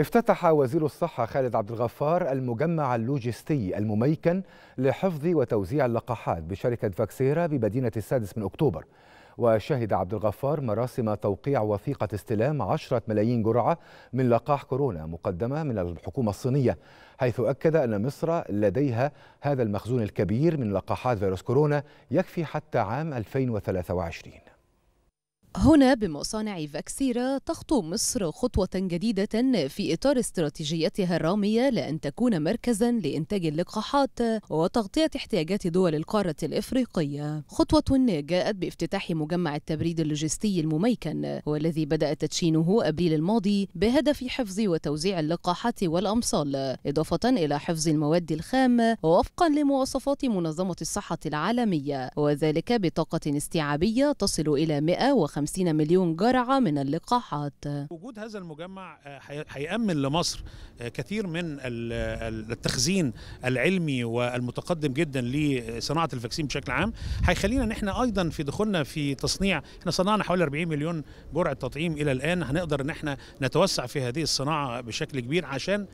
افتتح وزير الصحة خالد عبد الغفار المجمع اللوجستي المميكن لحفظ وتوزيع اللقاحات بشركة فاكسيرا بمدينة السادس من أكتوبر وشهد عبد الغفار مراسم توقيع وثيقة استلام 10 ملايين جرعة من لقاح كورونا مقدمة من الحكومة الصينية حيث أكد أن مصر لديها هذا المخزون الكبير من لقاحات فيروس كورونا يكفي حتى عام 2023 هنا بمصانع فاكسيرا تخطو مصر خطوة جديدة في إطار استراتيجيتها الرامية لأن تكون مركزا لإنتاج اللقاحات وتغطية احتياجات دول القارة الإفريقية خطوة جاءت بافتتاح مجمع التبريد اللوجستي المميكن والذي بدأ تدشينه أبريل الماضي بهدف حفظ وتوزيع اللقاحات والأمصال إضافة إلى حفظ المواد الخام وفقا لمواصفات منظمة الصحة العالمية وذلك بطاقة استيعابية تصل إلى 150 50 مليون جرعة من اللقاحات وجود هذا المجمع آه، هيأمن لمصر آه، كثير من التخزين العلمي والمتقدم جدا لصناعة الفاكسين بشكل عام هيخلينا ان احنا ايضا في دخولنا في تصنيع احنا صنعنا حوالي 40 مليون جرعة تطعيم الى الان هنقدر ان احنا نتوسع في هذه الصناعة بشكل كبير عشان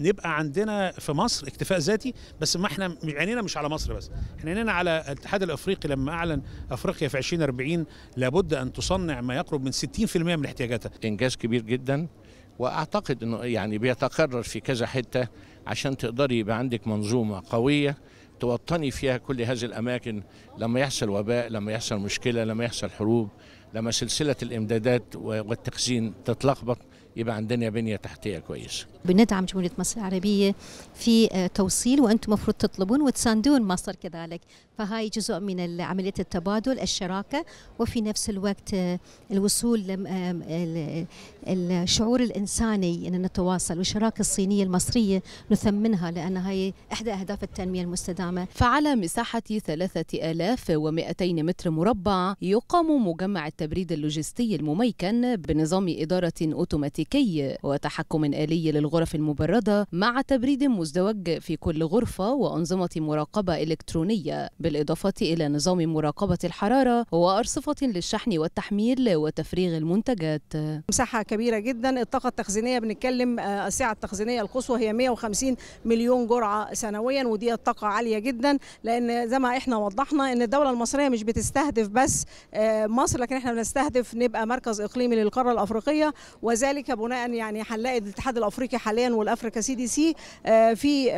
نبقى عندنا في مصر اكتفاء ذاتي بس ما احنا عينينا مش على مصر بس احنا عينينا على الاتحاد الافريقي لما اعلن افريقيا في 2040 لابد ان تصنع ما يقرب من 60% من احتياجاتها انجاز كبير جدا واعتقد انه يعني بيتكرر في كذا حته عشان تقدري يبقى عندك منظومه قويه توطني فيها كل هذه الاماكن لما يحصل وباء لما يحصل مشكله لما يحصل حروب لما سلسلة الإمدادات والتخزين تتلخبط يبقى عندنا بنية تحتية كويسة بندعم جمهورية مصر العربية في آه، توصيل وأنتم مفروض تطلبون وتساندون مصر كذلك فهاي جزء من عملية التبادل الشراكة وفي نفس الوقت آه، الوصول الشعور الإنساني أن نتواصل والشراكة الصينية المصرية نثمنها لأن هاي إحدى أهداف التنمية المستدامة فعلى مساحة 3200 متر مربع يقام مجمع التبريد اللوجستي المميكن بنظام إدارة أوتوماتيكي وتحكم آلي للغرف المبردة مع تبريد مزدوج في كل غرفة وأنظمة مراقبة إلكترونية بالإضافة إلى نظام مراقبة الحرارة وأرصفة للشحن والتحميل وتفريغ المنتجات مساحة كبيرة جدا الطاقة التخزينية بنتكلم آه، السعة التخزينية القصوى هي 150 مليون جرعة سنويا ودي الطاقة عالية جدا لأن زي ما احنا وضحنا أن الدولة المصرية مش بتستهدف بس آه، مصر لكن احنا احنا بنستهدف نبقى مركز اقليمي للقاره الافريقيه وذلك بناء يعني هنلاقي الاتحاد الافريقي حاليا والافريكا سي دي سي آه، في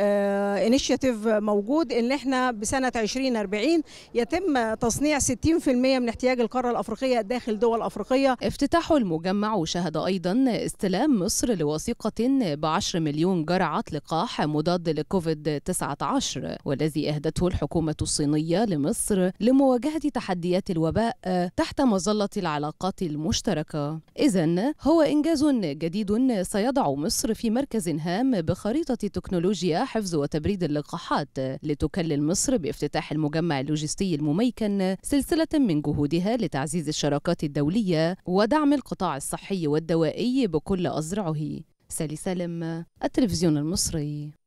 انيشيتيف آه، موجود ان احنا بسنه 2040 يتم تصنيع 60% من احتياج القاره الافريقيه داخل دول افريقيه افتتاح المجمع شهد ايضا استلام مصر لوثيقه ب 10 مليون جرعه لقاح مضاد لكوفيد 19 والذي اهدته الحكومه الصينيه لمصر لمواجهه تحديات الوباء تحت مظله وصلت العلاقات المشتركة إذا هو إنجاز جديد سيضع مصر في مركز هام بخريطة تكنولوجيا حفظ وتبريد اللقاحات لتكلل مصر بافتتاح المجمع اللوجستي المميكن سلسلة من جهودها لتعزيز الشراكات الدولية ودعم القطاع الصحي والدوائي بكل أزرعه سالي سالم التلفزيون المصري